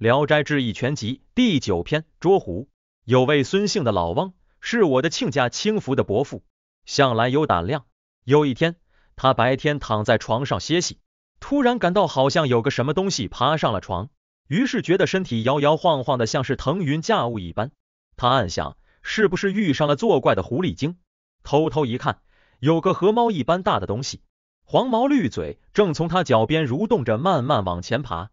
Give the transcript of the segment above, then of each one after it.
《聊斋志异全集》第九篇《捉狐》：有位孙姓的老翁，是我的亲家清福的伯父，向来有胆量。有一天，他白天躺在床上歇息，突然感到好像有个什么东西爬上了床，于是觉得身体摇摇晃晃的，像是腾云驾雾一般。他暗想，是不是遇上了作怪的狐狸精？偷偷一看，有个和猫一般大的东西，黄毛绿嘴，正从他脚边蠕动着，慢慢往前爬。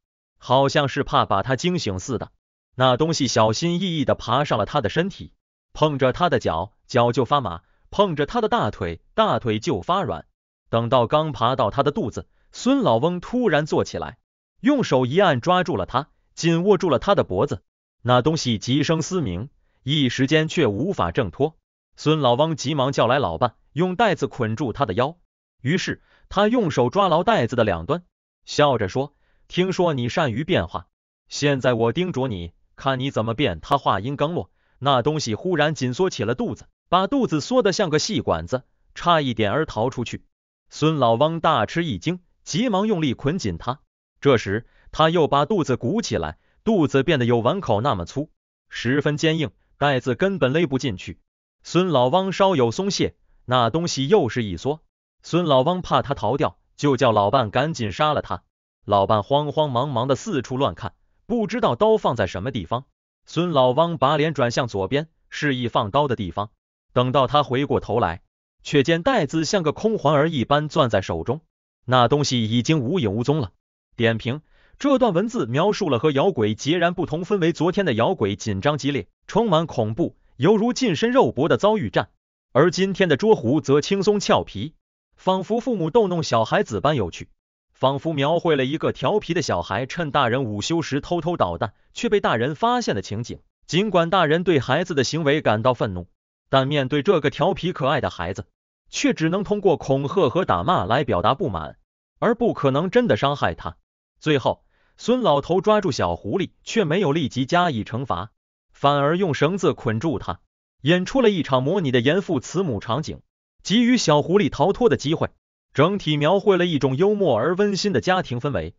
好像是怕把他惊醒似的，那东西小心翼翼的爬上了他的身体，碰着他的脚，脚就发麻；碰着他的大腿，大腿就发软。等到刚爬到他的肚子，孙老翁突然坐起来，用手一按抓住了他，紧握住了他的脖子。那东西急声嘶鸣，一时间却无法挣脱。孙老翁急忙叫来老伴，用袋子捆住他的腰。于是他用手抓牢袋子的两端，笑着说。听说你善于变化，现在我叮嘱你，看你怎么变。他话音刚落，那东西忽然紧缩起了肚子，把肚子缩得像个细管子，差一点儿逃出去。孙老汪大吃一惊，急忙用力捆紧他。这时他又把肚子鼓起来，肚子变得有碗口那么粗，十分坚硬，袋子根本勒不进去。孙老汪稍有松懈，那东西又是一缩。孙老汪怕他逃掉，就叫老伴赶紧杀了他。老伴慌慌忙忙的四处乱看，不知道刀放在什么地方。孙老汪把脸转向左边，示意放刀的地方。等到他回过头来，却见袋子像个空环儿一般攥在手中，那东西已经无影无踪了。点评：这段文字描述了和摇滚截然不同氛围。昨天的摇滚紧张激烈，充满恐怖，犹如近身肉搏的遭遇战；而今天的捉狐则轻松俏皮，仿佛父母逗弄小孩子般有趣。仿佛描绘了一个调皮的小孩趁大人午休时偷偷捣蛋，却被大人发现的情景。尽管大人对孩子的行为感到愤怒，但面对这个调皮可爱的孩子，却只能通过恐吓和打骂来表达不满，而不可能真的伤害他。最后，孙老头抓住小狐狸，却没有立即加以惩罚，反而用绳子捆住他，演出了一场模拟的严父慈母场景，给予小狐狸逃脱的机会。整体描绘了一种幽默而温馨的家庭氛围。